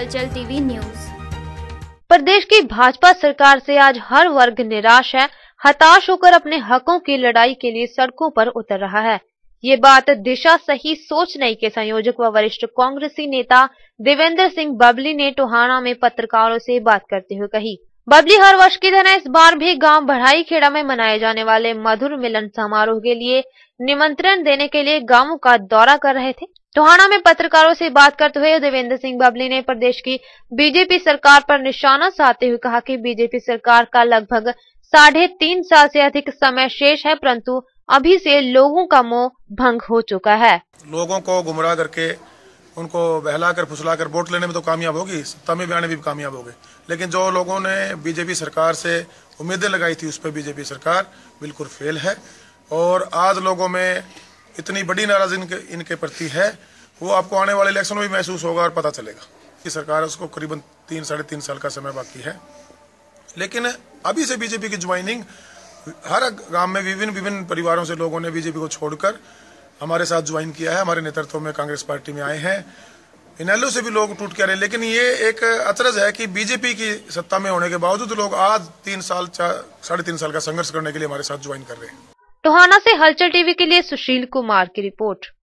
हलचल TV news प्रदेश की भाजपा सरकार से आज हर वर्ग निराश है हताश होकर अपने हकों की लड़ाई के लिए सड़कों पर उतर रहा है ये बात दिशा सही सोच नई के संयोजक व वरिष्ठ कांग्रेसी नेता देवेंद्र सिंह बबली ने टोहाना में पत्रकारों से बात करते हुए कही बबली हर वर्ष की तरह इस बार भी गांव बढ़ाई खेड़ा में मनाए जाने वाले मधुर मिलन समारोह के लिए निमंत्रण देने के लिए गांवों का दौरा कर रहे थे टोहाना में पत्रकारों से बात करते हुए देवेंद्र सिंह बबली ने प्रदेश की बीजेपी सरकार पर निशाना साधते हुए कहा कि बीजेपी सरकार का लगभग साढ़े तीन साल से अधिक समय शेष है परंतु अभी से लोगों का मोह भंग हो चुका है लोगों को गुमराह करके उनको बहलाकर फुसलाकर वोट लेने में तो कामयाब होगी सत्ता में भी आने में भी कामयाब होगी लेकिन जो लोगों ने बीजेपी सरकार से उम्मीदें लगाई थी उस पर बीजेपी सरकार बिल्कुल फेल है और आज लोगों में इतनी बड़ी नाराजगी इनके इनके प्रति है वो आपको आने वाले इलेक्शन में भी महसूस होगा और पता चलेगा कि सरकार उसको करीबन तीन साढ़े तीन साल का समय बाकी है लेकिन अभी से बीजेपी की ज्वाइनिंग हर गांव में विभिन्न विभिन्न परिवारों से लोगों ने बीजेपी को छोड़कर हमारे साथ ज्वाइन किया है हमारे नेतृत्व में कांग्रेस पार्टी में आए हैं इनएलओ से भी लोग टूट के रहे लेकिन ये एक अतरज है कि बीजेपी की सत्ता में होने के बावजूद लोग आज तीन साल साढ़े तीन साल का संघर्ष करने के लिए हमारे साथ ज्वाइन कर रहे हैं टोहाना से हलचल टीवी के लिए सुशील कुमार की रिपोर्ट